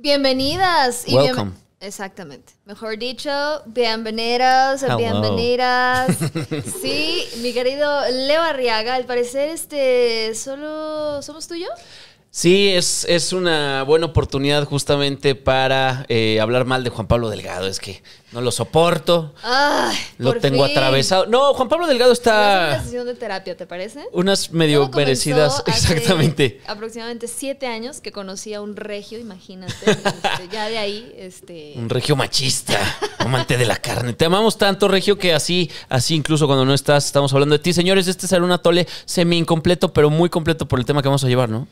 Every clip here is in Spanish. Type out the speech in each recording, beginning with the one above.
Bienvenidas. Y exactamente. Mejor dicho, bienvenidos, bienvenidas. sí, mi querido Leo Arriaga, al parecer este solo somos tú y yo. Sí, es, es, una buena oportunidad justamente para eh, hablar mal de Juan Pablo Delgado. Es que no lo soporto. lo tengo atravesado. No, Juan Pablo Delgado está. una sesión de terapia, ¿te parece? Unas medio merecidas, exactamente. Aproximadamente siete años que conocí a un regio, imagínate. Este, ya de ahí, este. Un regio machista, amante de la carne. Te amamos tanto, regio, que así, así incluso cuando no estás, estamos hablando de ti. Señores, este será un atole semi incompleto, pero muy completo por el tema que vamos a llevar, ¿no?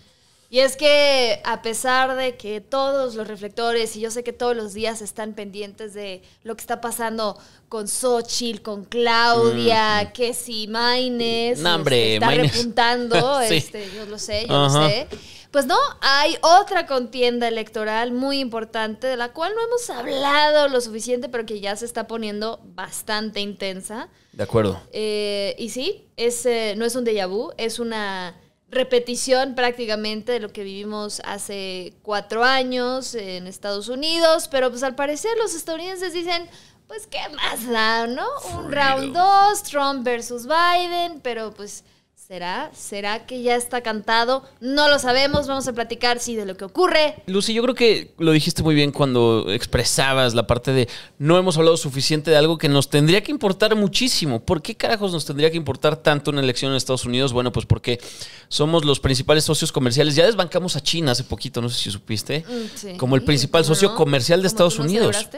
Y es que a pesar de que todos los reflectores, y yo sé que todos los días están pendientes de lo que está pasando con Xochitl, con Claudia, mm, mm. que si Maines este, está repuntando, este, yo lo sé, yo lo sé. Pues no, hay otra contienda electoral muy importante de la cual no hemos hablado lo suficiente, pero que ya se está poniendo bastante intensa. De acuerdo. Eh, y sí, eh, no es un déjà vu, es una repetición prácticamente de lo que vivimos hace cuatro años en Estados Unidos, pero pues al parecer los estadounidenses dicen, pues qué más da, ¿no? Un round 2, Trump versus Biden, pero pues ¿Será? ¿Será que ya está cantado? No lo sabemos, vamos a platicar, sí, de lo que ocurre. Lucy, yo creo que lo dijiste muy bien cuando expresabas la parte de no hemos hablado suficiente de algo que nos tendría que importar muchísimo. ¿Por qué carajos nos tendría que importar tanto una elección en Estados Unidos? Bueno, pues porque somos los principales socios comerciales. Ya desbancamos a China hace poquito, no sé si supiste, mm, como el principal socio comercial de Estados Unidos.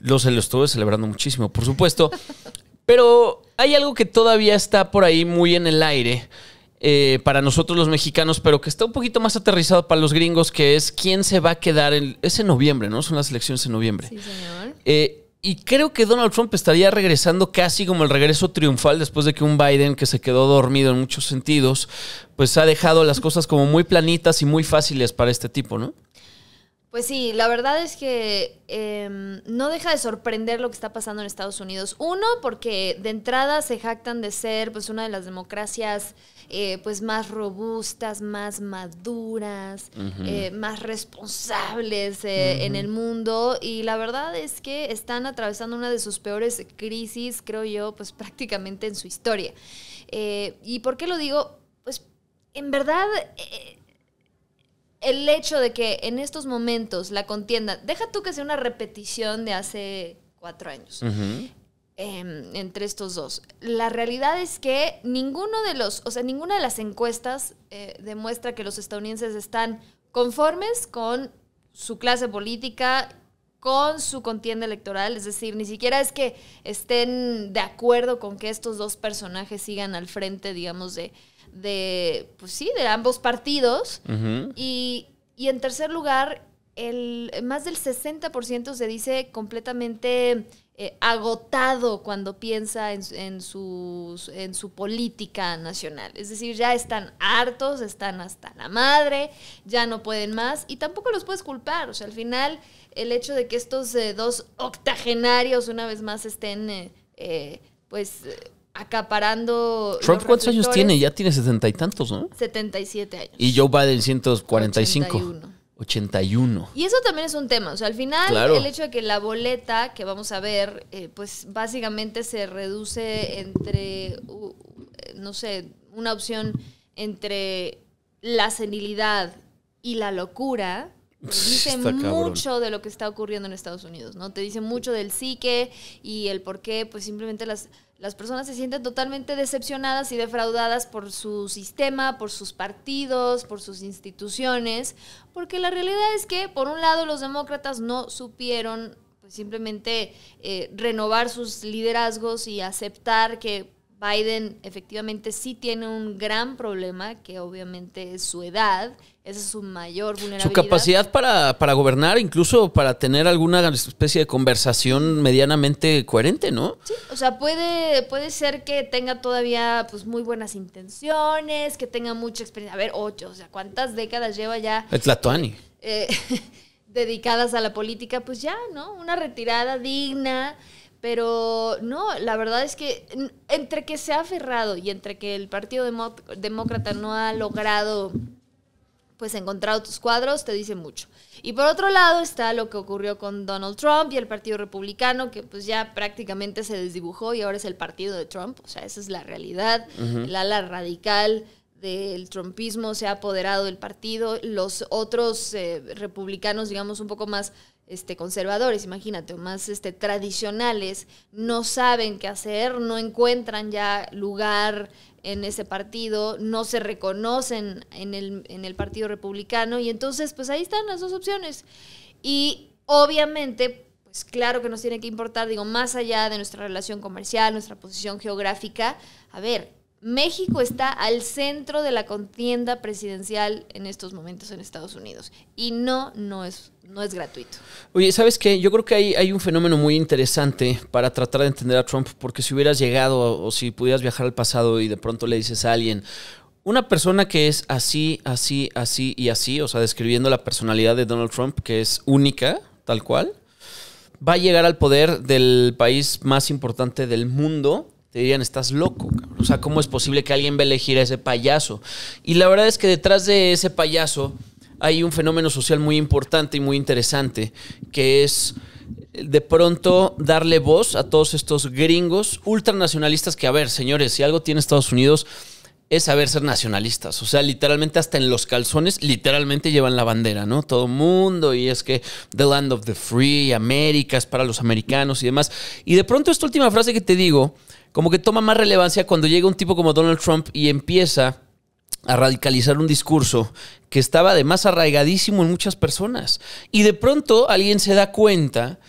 Lo, se lo estuve celebrando muchísimo, por supuesto. Pero hay algo que todavía está por ahí muy en el aire. Eh, para nosotros los mexicanos, pero que está un poquito más aterrizado para los gringos, que es quién se va a quedar en... ese noviembre, ¿no? Son las elecciones en noviembre. Sí, señor. Eh, y creo que Donald Trump estaría regresando casi como el regreso triunfal después de que un Biden que se quedó dormido en muchos sentidos, pues ha dejado las cosas como muy planitas y muy fáciles para este tipo, ¿no? Pues sí, la verdad es que em, no deja de sorprender lo que está pasando en Estados Unidos. Uno, porque de entrada se jactan de ser pues, una de las democracias eh, pues, más robustas, más maduras, eh, más responsables eh, en el mundo. Y la verdad es que están atravesando una de sus peores crisis, creo yo, pues prácticamente en su historia. ¿Y por qué lo digo? Pues en verdad el hecho de que en estos momentos la contienda, deja tú que sea una repetición de hace cuatro años. Em, entre estos dos. La realidad es que ninguno de los, o sea, ninguna de las encuestas eh, demuestra que los estadounidenses están conformes con su clase política con su contienda electoral, es decir, ni siquiera es que estén de acuerdo con que estos dos personajes sigan al frente, digamos, de, de, pues sí, de ambos partidos. y, en tercer lugar, el, más del 60% se dice completamente eh, agotado cuando piensa en, en su política nacional. Es decir, ya están hartos, están hasta la madre, ya no pueden más y tampoco los puedes culpar. O sea, al final, el hecho de que estos eh, dos octogenarios una vez más estén... Eh, pues acaparando. ¿Trump cuántos años tiene? Ya tiene setenta y tantos, ¿no? Setenta y siete años. Y Joe Biden 145. 81. 81. Y eso también es un tema. O sea, al final, el hecho de que la boleta que vamos a ver, eh, pues básicamente se reduce entre, no sé, una opción entre la senilidad y la locura, dice mucho de lo que está ocurriendo en Estados Unidos, ¿no? Te dice mucho del psique y el por qué, pues simplemente las, las personas se sienten totalmente decepcionadas y defraudadas por su sistema, por sus partidos, por sus instituciones, porque la realidad es que, por un lado, los demócratas no supieron pues, simplemente eh, renovar sus liderazgos y aceptar que Biden efectivamente sí tiene un gran problema, que obviamente es su edad, esa es su mayor vulnerabilidad. Su capacidad para, gobernar, incluso para tener alguna especie de conversación medianamente coherente, ¿no? Sí, o sea, puede, puede ser que tenga todavía pues muy buenas intenciones, que tenga mucha experiencia. A ver, ocho, o sea, ¿cuántas décadas lleva ya? Es Tlatuani. Eh, dedicadas a la política, pues ya, ¿no? Una retirada digna. Pero no, la verdad es que entre que se ha aferrado y entre que el Partido Demócrata no ha logrado pues encontrar otros cuadros te dice mucho. Y por otro lado está lo que ocurrió con Donald Trump y el Partido Republicano, que pues ya prácticamente se desdibujó y ahora es el partido de Trump, o sea, esa es la realidad, el ala radical del trumpismo se ha apoderado del partido, los otros eh, republicanos, digamos, un poco más este, conservadores, imagínate, más este, tradicionales, no saben qué hacer, no encuentran ya lugar en ese partido, no se reconocen en el, en el partido republicano, y entonces, pues ahí están las dos opciones. Y obviamente, pues claro que nos tiene que importar, digo, más allá de nuestra relación comercial, nuestra posición geográfica, a ver, México está al centro de la contienda presidencial en estos momentos en Estados Unidos. Y no, no es, no es gratuito. Oye, ¿sabes qué? Yo creo que hay, hay un fenómeno muy interesante para tratar de entender a Trump, porque si hubieras llegado o si pudieras viajar al pasado y de pronto le dices a alguien, una persona que es así, así, así y así, o sea, describiendo la personalidad de Donald Trump, que es única, tal cual, va a llegar al poder del país más importante del mundo te dirían, estás loco, O sea, ¿cómo es posible que alguien ve elegir a ese payaso? Y la verdad es que detrás de ese payaso hay un fenómeno social muy importante y muy interesante, que es eh, de pronto darle voz a todos estos gringos ultranacionalistas que, a ver, señores, si algo tiene Estados Unidos es saber ser nacionalistas. O sea, literalmente hasta en los calzones, literalmente llevan la bandera, ¿no? Todo mundo, y es que The Land of the Free, América es para los americanos y demás. Y de pronto esta última frase que te digo como que toma más relevancia cuando llega un tipo como Donald Trump y empieza a radicalizar un discurso que estaba además arraigadísimo en muchas personas. Y de pronto alguien se da cuenta,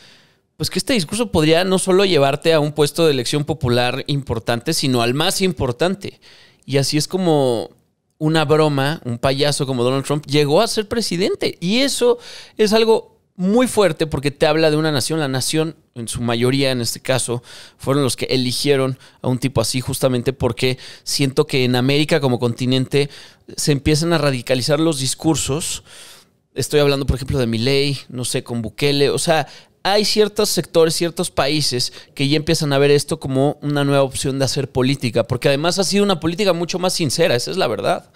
pues que este discurso podría no solo llevarte a un puesto de elección popular importante, sino al más importante. Y así es como una broma, un payaso como Donald Trump llegó a ser presidente. Y eso es algo muy fuerte porque te habla de una nación, la nación en su mayoría en este caso fueron los que eligieron a un tipo así justamente porque siento que en América como continente se empiezan a radicalizar los discursos. Estoy hablando por ejemplo de Milley, no sé, con Bukele, o sea, hay ciertos sectores, ciertos países que ya empiezan a ver esto como una nueva opción de hacer política, porque además ha sido una política mucho más sincera, esa es la verdad.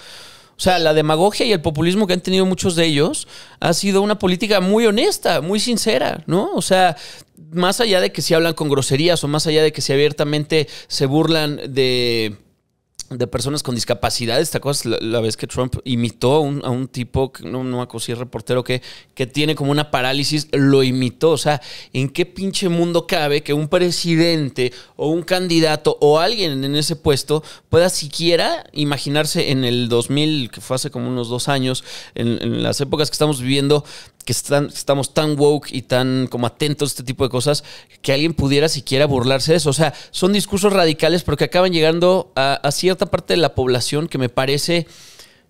O sea, la demagogia y el populismo que han tenido muchos de ellos ha sido una política muy honesta, muy sincera, ¿no? O sea, más allá de que si hablan con groserías o más allá de que si abiertamente se burlan de de personas con discapacidades. ¿Te acuerdas la, vez que Trump imitó a un, tipo, que, no, no reportero, que, que tiene como una parálisis? Lo imitó. O sea, ¿en qué pinche mundo cabe que un presidente o un candidato o alguien en ese puesto pueda siquiera imaginarse en el 2000, que fue hace como unos dos años, en las épocas que estamos viviendo, que estamos tan woke y tan como atentos a este tipo de cosas, que alguien pudiera siquiera burlarse de eso. O sea, son discursos radicales, pero que acaban llegando a, cierta parte de la población que me parece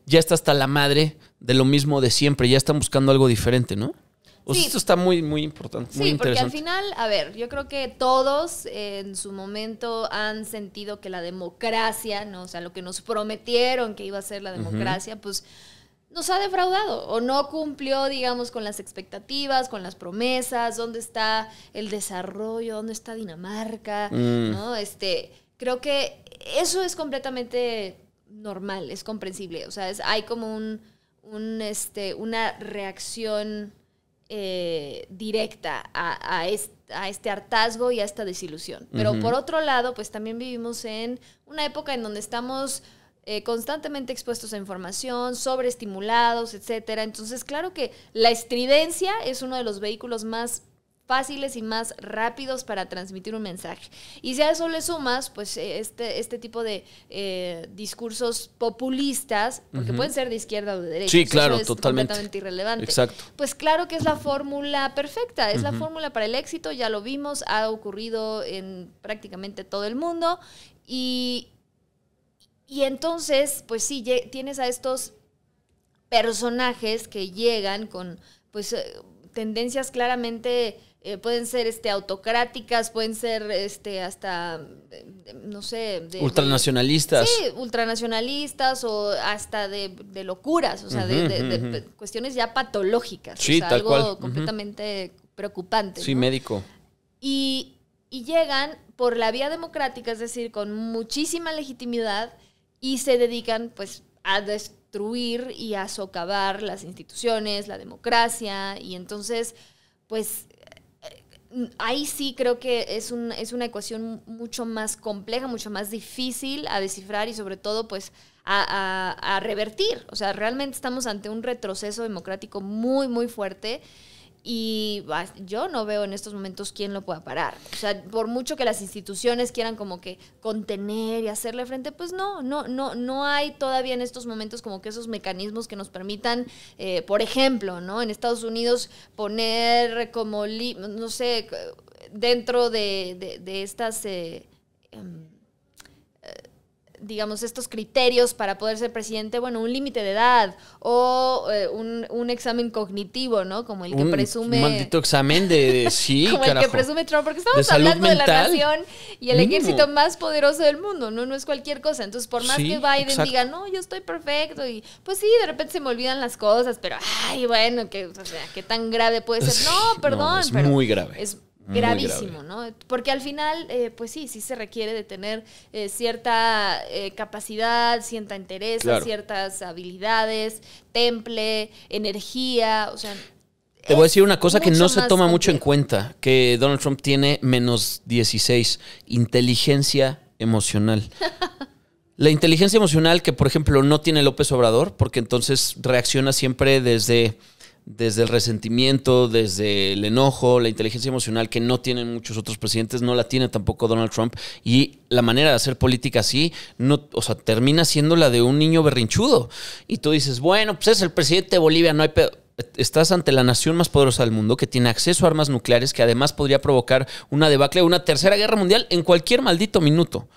ya está hasta la madre de lo mismo de siempre, ya están buscando algo diferente, ¿no? O esto está muy, muy importante. Sí, porque al final, a ver, yo creo que todos en su momento han sentido que la democracia, ¿no? O sea, lo que nos prometieron que iba a ser la democracia, pues nos ha defraudado o no cumplió, digamos, con las expectativas, con las promesas, dónde está el desarrollo, dónde está Dinamarca, mm. ¿no? Este, creo que eso es completamente normal, es comprensible, o sea, hay como un, un este, una reacción eh, directa a, a, este, hartazgo y a esta desilusión. Pero por otro lado, pues también vivimos en una época en donde estamos eh, constantemente expuestos a información, sobreestimulados, etcétera. Entonces, claro que la estridencia es uno de los vehículos más fáciles y más rápidos para transmitir un mensaje. Y si a eso le sumas, pues eh, este, este tipo de eh, discursos populistas, porque pueden ser de izquierda o de derecha, sí, claro, es totalmente. irrelevante. Exacto. Pues claro que es la fórmula perfecta, es la fórmula para el éxito, ya lo vimos, ha ocurrido en prácticamente todo el mundo y, y entonces, pues sí, tienes a estos personajes que llegan con, pues, eh, tendencias claramente... Eh, pueden ser este autocráticas, pueden ser este hasta eh, no sé, ultranacionalistas. sí, ultranacionalistas o hasta de, locuras, o sea, de, cuestiones ya patológicas, sí, o sea, algo completamente preocupante. Sí, médico. Y, y llegan por la vía democrática, es decir, con muchísima legitimidad y se dedican pues a destruir y a socavar las instituciones, la democracia y entonces pues eh, ahí sí creo que es, es una ecuación mucho más compleja, mucho más difícil a descifrar y sobre todo pues a, a revertir. O sea, realmente estamos ante un retroceso democrático muy, muy fuerte y yo no veo en estos momentos quién lo pueda parar. O sea, por mucho que las instituciones quieran como que contener y hacerle frente, pues no, no, no, no hay todavía en estos momentos como que esos mecanismos que nos permitan, eh, por ejemplo, ¿no? En Estados Unidos poner como, no sé, dentro de, estas... Eh, em, digamos, estos criterios para poder ser presidente, bueno, un límite de edad o eh, un, un, examen cognitivo, ¿no? Como el que presume... Un maldito examen de... sí, Como el que presume Trump, porque estamos hablando de la nación y el ejército más poderoso del mundo, ¿no? No es cualquier cosa. Entonces, por más que Biden diga, no, yo estoy perfecto y pues sí, de repente se me olvidan las cosas, pero, ay, bueno, que, o sea, qué tan grave puede ser. No, perdón. es muy grave. Es gravísimo, ¿no? Porque al final, eh, pues sí, sí se requiere de tener eh, cierta eh, capacidad, cierta interés, ciertas habilidades, temple, energía, o sea... Te voy a decir una cosa que no se toma mucho en cuenta, que Donald Trump tiene menos 16, inteligencia emocional. La inteligencia emocional que, por ejemplo, no tiene López Obrador, porque entonces reacciona siempre desde desde el resentimiento, desde el enojo, la inteligencia emocional que no tienen muchos otros presidentes, no la tiene tampoco Donald Trump. Y la manera de hacer política así, no, o sea, termina siendo la de un niño berrinchudo. Y tú dices, bueno, pues es el presidente de Bolivia, no hay pedo estás ante la nación más poderosa del mundo que tiene acceso a armas nucleares que además podría provocar una debacle, una tercera guerra mundial en cualquier maldito minuto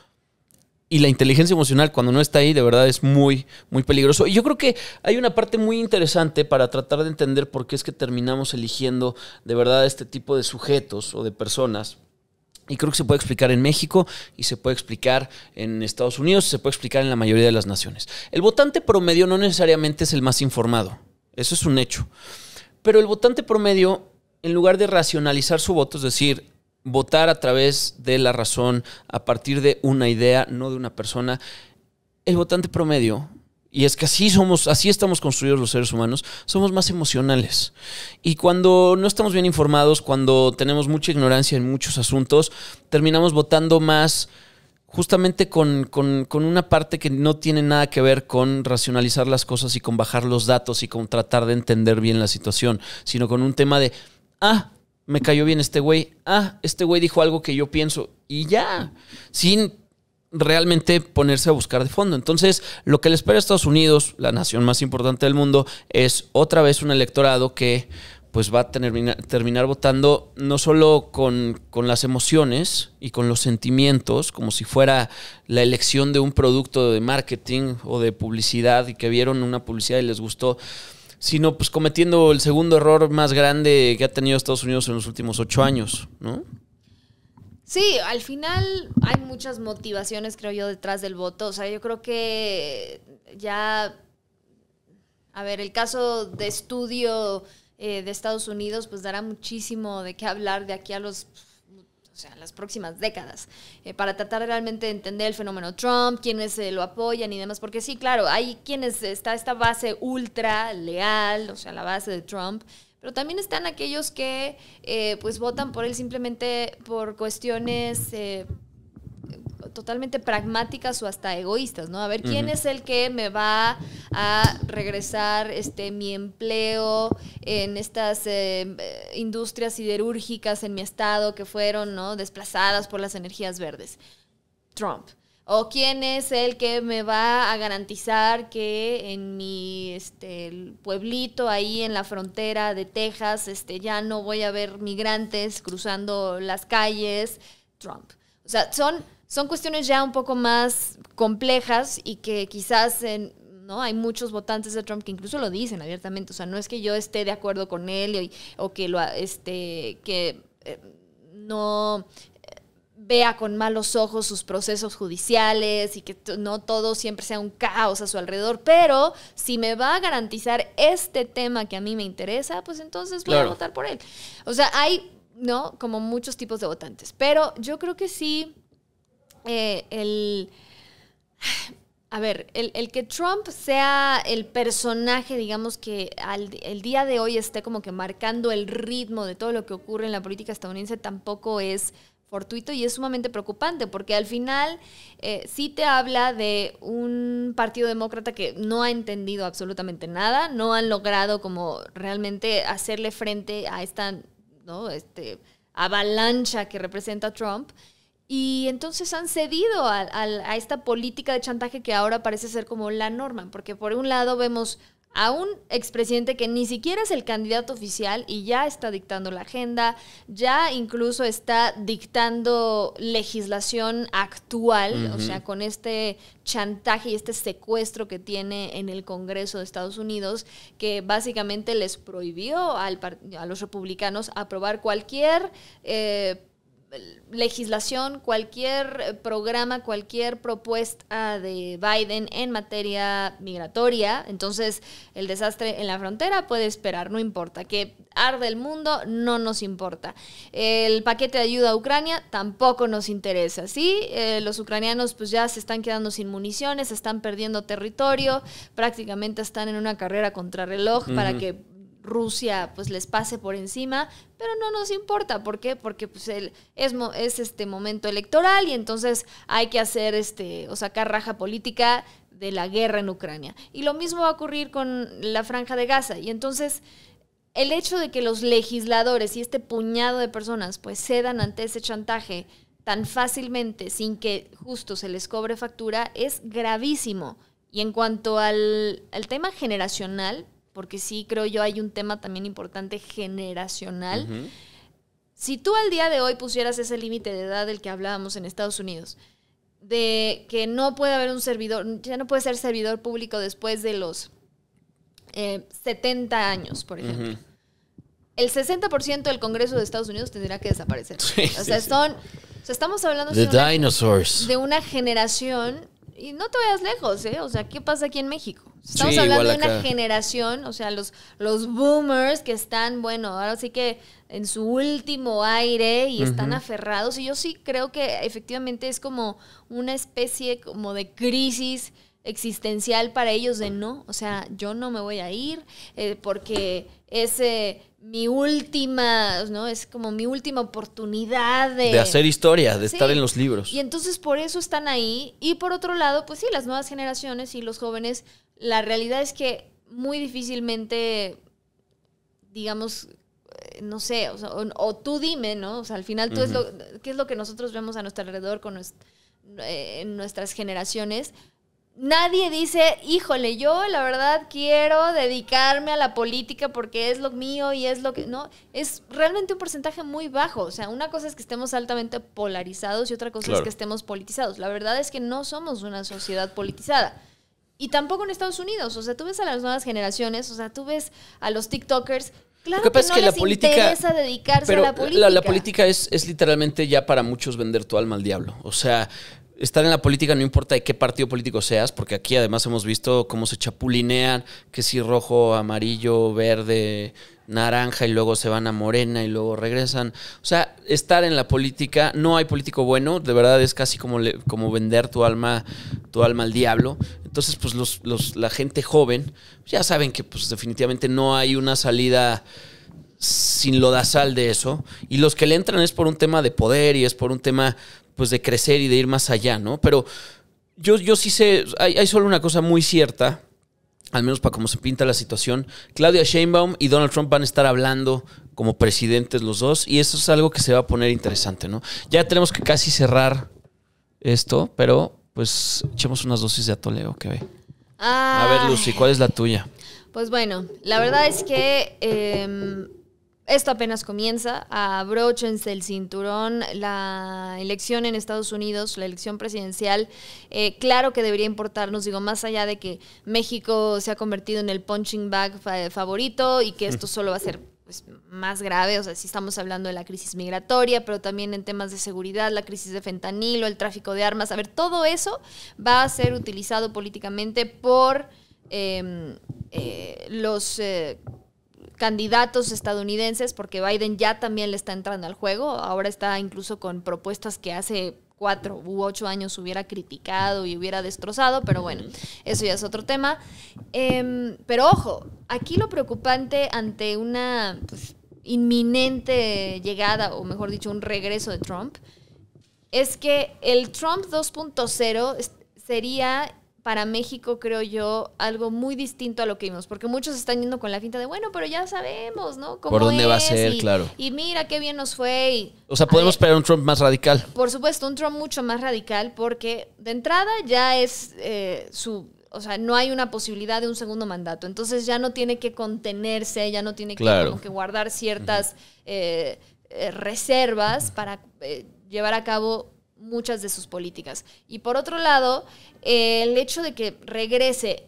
y la inteligencia emocional cuando no está ahí de verdad es muy muy peligroso. Y yo creo que hay una parte muy interesante para tratar de entender por qué es que terminamos eligiendo de verdad este tipo de sujetos o de personas. Y creo que se puede explicar en México y se puede explicar en Estados Unidos, se puede explicar en la mayoría de las naciones. El votante promedio no necesariamente es el más informado, eso es un hecho. Pero el votante promedio, en lugar de racionalizar su voto, es decir, votar a través de la razón, a partir de una idea, no de una persona. El votante promedio, y es que así somos, así estamos construidos los seres humanos, somos más emocionales. Y cuando no estamos bien informados, cuando tenemos mucha ignorancia en muchos asuntos, terminamos votando más justamente con, con, una parte que no tiene nada que ver con racionalizar las cosas y con bajar los datos y con tratar de entender bien la situación, sino con un tema de, ah, me cayó bien este güey, ah, este güey dijo algo que yo pienso y ya, sin realmente ponerse a buscar de fondo. Entonces, lo que le espera a Estados Unidos, la nación más importante del mundo, es otra vez un electorado que pues va a terminar votando no solo con, con, las emociones y con los sentimientos, como si fuera la elección de un producto de marketing o de publicidad y que vieron una publicidad y les gustó, sino pues cometiendo el segundo error más grande que ha tenido Estados Unidos en los últimos ocho años, ¿no? Sí, al final hay muchas motivaciones, creo yo, detrás del voto. O sea, yo creo que ya, a ver, el caso de estudio eh, de Estados Unidos, pues dará muchísimo de qué hablar de aquí a los o sea, las próximas décadas, eh, para tratar realmente de entender el fenómeno Trump, quiénes eh, lo apoyan y demás, porque sí, claro, hay quienes, está esta base ultra leal, o sea, la base de Trump, pero también están aquellos que eh, pues votan por él simplemente por cuestiones totalmente pragmáticas o hasta egoístas, ¿no? A ver, ¿quién es el que me va a regresar este, mi empleo en estas eh, industrias siderúrgicas en mi estado que fueron ¿no? desplazadas por las energías verdes? Trump. ¿O quién es el que me va a garantizar que en mi este, pueblito ahí en la frontera de Texas este, ya no voy a ver migrantes cruzando las calles? Trump. O sea, son son cuestiones ya un poco más complejas y que quizás ¿no? Hay muchos votantes de Trump que incluso lo dicen abiertamente, o sea, no es que yo esté de acuerdo con él o que lo este que eh, no eh, vea con malos ojos sus procesos judiciales y que no todo siempre sea un caos a su alrededor, pero si me va a garantizar este tema que a mí me interesa, pues entonces voy a votar por él. O sea, hay, ¿no? Como muchos tipos de votantes, pero yo creo que sí eh, el... A ver, el, que Trump sea el personaje, digamos, que al, el día de hoy esté como que marcando el ritmo de todo lo que ocurre en la política estadounidense tampoco es fortuito y es sumamente preocupante porque al final eh, sí te habla de un partido demócrata que no ha entendido absolutamente nada, no han logrado como realmente hacerle frente a esta ¿no? este, avalancha que representa Trump y entonces han cedido a, esta política de chantaje que ahora parece ser como la norma, porque por un lado vemos a un expresidente que ni siquiera es el candidato oficial y ya está dictando la agenda, ya incluso está dictando legislación actual, o sea, con este chantaje y este secuestro que tiene en el Congreso de Estados Unidos, que básicamente les prohibió al, a los republicanos aprobar cualquier... Eh, legislación, cualquier eh, programa, cualquier propuesta de Biden en materia migratoria, entonces el desastre en la frontera puede esperar, no importa. Que arde el mundo, no nos importa. El paquete de ayuda a Ucrania tampoco nos interesa, ¿sí? Eh, los ucranianos pues ya se están quedando sin municiones, están perdiendo territorio, prácticamente están en una carrera contrarreloj para que Rusia pues les pase por encima, pero no nos importa, ¿por qué? Porque pues es, este momento electoral y entonces hay que hacer este o sacar raja política de la guerra en Ucrania. Y lo mismo va a ocurrir con la franja de Gaza y entonces el hecho de que los legisladores y este puñado de personas pues cedan ante ese chantaje tan fácilmente sin que justo se les cobre factura es gravísimo. Y en cuanto al, al tema generacional, porque sí creo yo hay un tema también importante generacional. Si tú al día de hoy pusieras ese límite de edad del que hablábamos en Estados Unidos, de que no puede haber un servidor, ya no puede ser servidor público después de los 70 eh, años, por ejemplo. El 60% del Congreso de Estados Unidos tendría que desaparecer. o sea, son... estamos hablando de una generación y no te vayas lejos, ¿eh? O sea, ¿qué pasa aquí en México? Estamos hablando de una generación, o sea, los, los boomers que están, bueno, ahora sí que en su último aire y están aferrados. Y yo sí creo que efectivamente es como una especie como de crisis existencial para ellos de no, o sea, yo no me voy a ir eh, porque es mi última, ¿no? Es como mi última oportunidad de... hacer historia, de estar en los libros. Y entonces por eso están ahí. Y por otro lado, pues sí, las nuevas generaciones y los jóvenes, la realidad es que muy difícilmente, digamos, eh, no sé, o, tú dime, ¿no? O sea, al final tú es lo, qué es lo que nosotros vemos a nuestro alrededor con eh, nuestras generaciones, nadie dice, híjole, yo la verdad quiero dedicarme a la política porque es lo mío y es lo que... No, es realmente un porcentaje muy bajo. O sea, una cosa es que estemos altamente polarizados y otra cosa es que estemos politizados. La verdad es que no somos una sociedad politizada. Y tampoco en Estados Unidos. O sea, tú ves a las nuevas generaciones, o sea, tú ves a los TikTokers. Claro que, no les la política, interesa dedicarse a la política. La, política es, es literalmente ya para muchos vender tu alma al diablo. O sea, estar en la política no importa de qué partido político seas, porque aquí además hemos visto cómo se chapulinean, que si rojo, amarillo, verde, naranja y luego se van a morena y luego regresan. O sea, estar en la política, no hay político bueno, de verdad es casi como, como vender tu alma, tu alma al diablo. Entonces, pues los, los, la gente joven ya saben que pues definitivamente no hay una salida sin lodazal de eso. Y los que le entran es por un tema de poder y es por un tema pues de crecer y de ir más allá, ¿no? Pero yo, yo sí sé, hay, solo una cosa muy cierta, al menos para cómo se pinta la situación, Claudia Sheinbaum y Donald Trump van a estar hablando como presidentes los dos y eso es algo que se va a poner interesante, ¿no? Ya tenemos que casi cerrar esto, pero pues echemos unas dosis de atoleo que ve. A ver, Lucy, ¿cuál es la tuya? Pues bueno, la verdad es que em, esto apenas comienza. Abróchense el cinturón. La elección en Estados Unidos, la elección presidencial, eh, claro que debería importarnos. Digo, más allá de que México se ha convertido en el punching bag eh, favorito y que esto solo va a ser pues, más grave. O sea, si estamos hablando de la crisis migratoria, pero también en temas de seguridad, la crisis de fentanilo, el tráfico de armas. A ver, todo eso va a ser utilizado políticamente por em, eh, los eh, candidatos estadounidenses, porque Biden ya también le está entrando al juego, ahora está incluso con propuestas que hace cuatro u ocho años hubiera criticado y hubiera destrozado, pero bueno, eso ya es otro tema. Em, pero ojo, aquí lo preocupante ante una pues, inminente llegada, o mejor dicho, un regreso de Trump, es que el Trump 2.0 sería para México, creo yo, algo muy distinto a lo que vimos, porque muchos están yendo con la finta de, bueno, pero ya sabemos, ¿no? ¿Cómo ¿Por dónde va a ser, claro? Y mira qué bien nos fue. o sea, podemos esperar un Trump más radical. Por supuesto, un Trump mucho más radical, porque de entrada ya es eh, su, o sea, no hay una posibilidad de un segundo mandato. Entonces ya no tiene que contenerse, ya no tiene que, claro. guardar ciertas eh, eh, reservas para llevar a cabo muchas de sus políticas. Y por otro lado, eh, el hecho de que regrese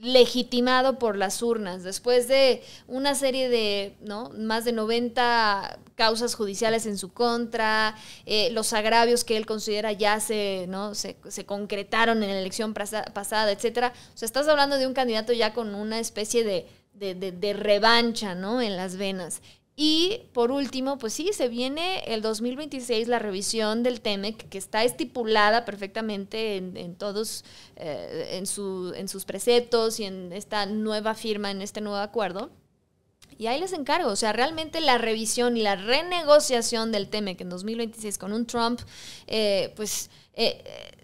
legitimado por las urnas, después de una serie de, ¿no? Más de 90 causas judiciales en su contra, eh, los agravios que él considera ya se, ¿no? Se, concretaron en la elección pasada, etcétera. O sea, estás hablando de un candidato ya con una especie de, de, de revancha, ¿no? En las venas. Y por último, pues sí, se viene el 2026 la revisión del TEMEC, que está estipulada perfectamente en, todos, eh, en, en sus preceptos y en esta nueva firma, en este nuevo acuerdo. Y ahí les encargo, o sea, realmente la revisión y la renegociación del TEMEC en 2026 con un Trump, eh, pues... Eh, eh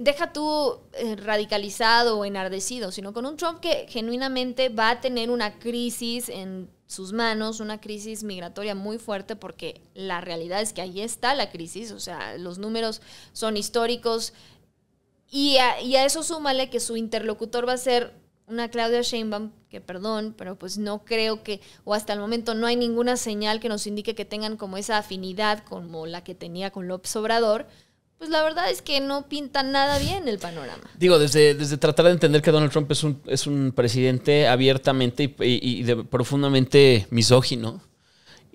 deja tú eh, radicalizado o enardecido, sino con un Trump que genuinamente va a tener una crisis en sus manos, una crisis migratoria muy fuerte, porque la realidad es que ahí está la crisis, o sea, los números son históricos. Y a, y a eso súmale que su interlocutor va a ser una Claudia Sheinbaum, que perdón, pero pues no creo que, o hasta el momento no hay ninguna señal que nos indique que tengan como esa afinidad como la que tenía con López Obrador pues la verdad es que no pinta nada bien el panorama. Digo, desde, desde tratar de entender que Donald Trump es un, es un presidente abiertamente y, profundamente misógino,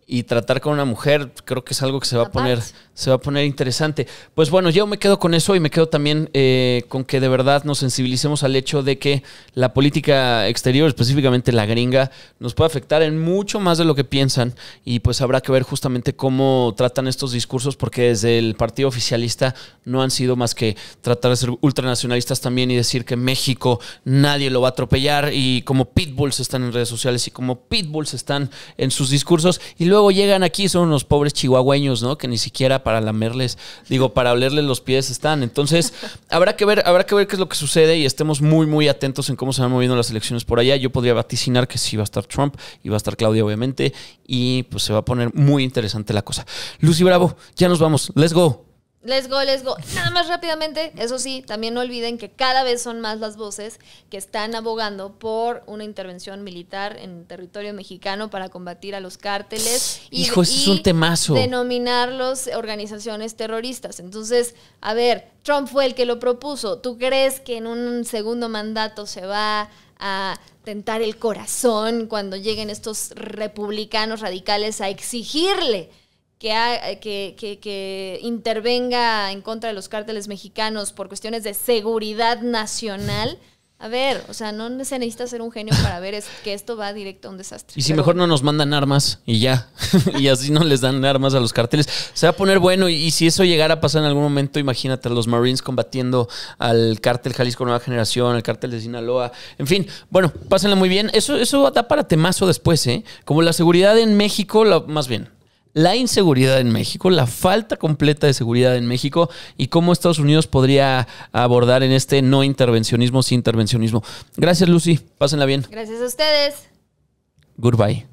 y tratar con una mujer, creo que es algo que se va a poner, se va a poner interesante. Pues bueno, yo me quedo con eso y me quedo también eh, con que de verdad nos sensibilicemos al hecho de que la política exterior, específicamente la gringa, nos puede afectar en mucho más de lo que piensan y pues habrá que ver justamente cómo tratan estos discursos porque desde el partido oficialista no han sido más que tratar de ser ultranacionalistas también y decir que México nadie lo va a atropellar y como pitbulls están en redes sociales y como pitbulls están en sus discursos y luego llegan aquí, son unos pobres chihuahueños, ¿no? Que ni siquiera para lamerles, digo, para olerles los pies están. Entonces, habrá que ver, habrá que ver qué es lo que sucede y estemos muy, muy atentos en cómo se van moviendo las elecciones por allá. Yo podría vaticinar que sí va a estar Trump y va a estar Claudia, obviamente, y pues se va a poner muy interesante la cosa. Lucy Bravo, ya nos vamos. Let's go. Let's go, les go. Nada más rápidamente, eso sí, también no olviden que cada vez son más las voces que están abogando por una intervención militar en territorio mexicano para combatir a los cárteles y, es un temazo. denominarlos organizaciones terroristas. Entonces, a ver, Trump fue el que lo propuso. ¿Tú crees que en un segundo mandato se va a tentar el corazón cuando lleguen estos republicanos radicales a exigirle? Eh, que, intervenga en contra de los cárteles mexicanos por cuestiones de seguridad nacional. A ver, o sea, no se necesita ser un genio para ver es, que esto va directo a un desastre. Y si mejor no nos mandan armas y ya, y así no les dan armas a los cárteles se va a poner bueno. Y, si eso llegara a pasar en algún momento, imagínate a los Marines combatiendo al cártel Jalisco Nueva Generación, al cártel de Sinaloa, en fin, bueno, pásenla muy bien. Eso, eso da para temazo después, ¿eh? Como la seguridad en México, la, más bien, la inseguridad en México, la falta completa de seguridad en México y cómo Estados Unidos podría abordar en este no intervencionismo, sin intervencionismo. Gracias, Lucy. Pásenla bien. Gracias a ustedes. Goodbye.